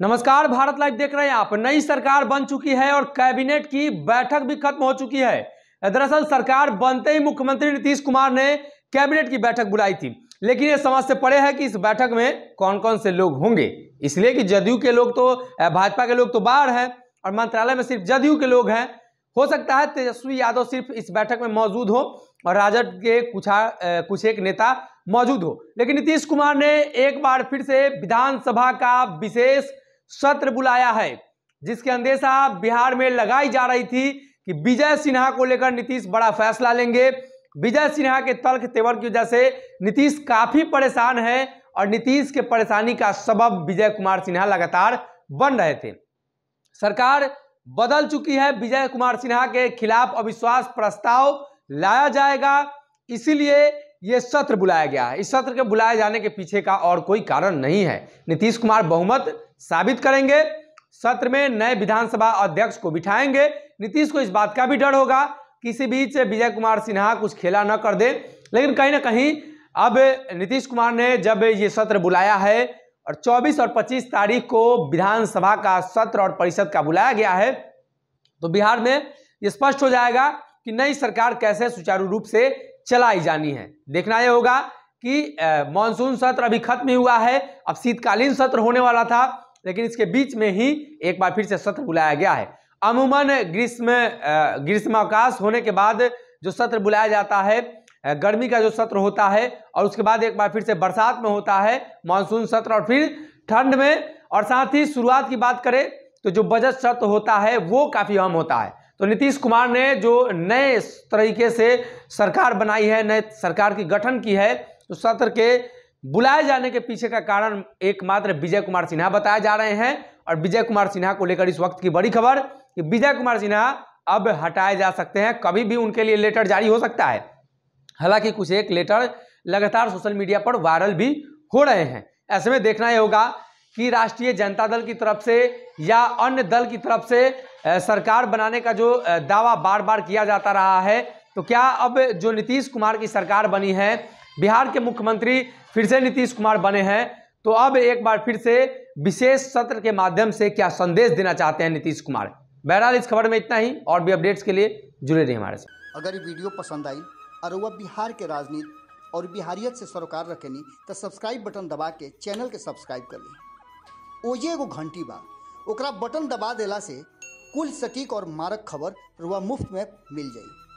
नमस्कार भारत लाइव देख रहे हैं आप नई सरकार बन चुकी है और कैबिनेट की बैठक भी खत्म हो चुकी है दरअसल सरकार बनते ही मुख्यमंत्री नीतीश कुमार ने कैबिनेट की बैठक बुलाई थी लेकिन ये समझ से पड़े है कि इस बैठक में कौन कौन से लोग होंगे इसलिए कि जदयू के लोग तो भाजपा के लोग तो बाहर हैं और मंत्रालय में सिर्फ जदयू के लोग हैं हो सकता है तेजस्वी यादव सिर्फ इस बैठक में मौजूद हो और राजद के कुछ कुछ एक नेता मौजूद हो लेकिन नीतीश कुमार ने एक बार फिर से विधानसभा का विशेष सत्र बुलाया है जिसके अंदेशा बिहार में लगाई जा रही थी कि विजय सिन्हा को लेकर नीतीश बड़ा फैसला लेंगे विजय सिन्हा के तल्ख तेवर की वजह से नीतीश काफी परेशान है और नीतीश के परेशानी का सबब विजय कुमार सिन्हा लगातार बन रहे थे सरकार बदल चुकी है विजय कुमार सिन्हा के खिलाफ अविश्वास प्रस्ताव लाया जाएगा इसीलिए यह सत्र बुलाया गया है इस सत्र के बुलाए जाने के पीछे का और कोई कारण नहीं है नीतीश कुमार बहुमत साबित करेंगे सत्र में नए विधानसभा अध्यक्ष को बिठाएंगे नीतीश को इस बात का भी डर होगा किसी बीच विजय कुमार सिन्हा कुछ खेला न कर दे लेकिन कहीं ना कहीं अब नीतीश कुमार ने जब ये सत्र बुलाया है और 24 और 25 तारीख को विधानसभा का सत्र और परिषद का बुलाया गया है तो बिहार में ये स्पष्ट हो जाएगा कि नई सरकार कैसे सुचारू रूप से चलाई जानी है देखना यह होगा कि मानसून सत्र अभी खत्म ही हुआ है अब शीतकालीन सत्र होने वाला था लेकिन इसके बीच में ही एक बार फिर से सत्र बुलाया गया है अमूमन ग्रीष्म ग्रीष्मावकाश होने के बाद जो सत्र बुलाया जाता है गर्मी का जो सत्र होता है और उसके बाद एक बार फिर से बरसात में होता है मानसून सत्र और फिर ठंड में और साथ ही शुरुआत की बात करें तो जो बजट सत्र होता है वो काफ़ी अहम होता है तो नीतीश कुमार ने जो नए तरीके से सरकार बनाई है नए सरकार की गठन की है तो सत्र के बुलाए जाने के पीछे का कारण एकमात्र विजय कुमार सिन्हा बताए जा रहे हैं और विजय कुमार सिन्हा को लेकर इस वक्त की बड़ी खबर कि विजय कुमार सिन्हा अब हटाए जा सकते हैं कभी भी उनके लिए लेटर जारी हो सकता है हालांकि कुछ एक लेटर लगातार सोशल मीडिया पर वायरल भी हो रहे हैं ऐसे में देखना यह होगा कि राष्ट्रीय जनता दल की तरफ से या अन्य दल की तरफ से सरकार बनाने का जो दावा बार बार किया जाता रहा है तो क्या अब जो नीतीश कुमार की सरकार बनी है बिहार के मुख्यमंत्री फिर से नीतीश कुमार बने हैं तो अब एक बार फिर से विशेष सत्र के माध्यम से क्या संदेश देना चाहते हैं नीतीश कुमार बहरहाल इस खबर में इतना ही और भी अपडेट्स के लिए जुड़े रहिए हमारे साथ अगर ये वीडियो पसंद आई और वह बिहार के राजनीति और बिहारियत से सरोकार रखेनी तो सब्सक्राइब बटन दबा के चैनल के सब्सक्राइब कर ली ओजे एगो घंटी बा ओकरा बटन दबा दिला से कुल सटीक और मारक खबर रुआ मुफ्त में मिल जाएगी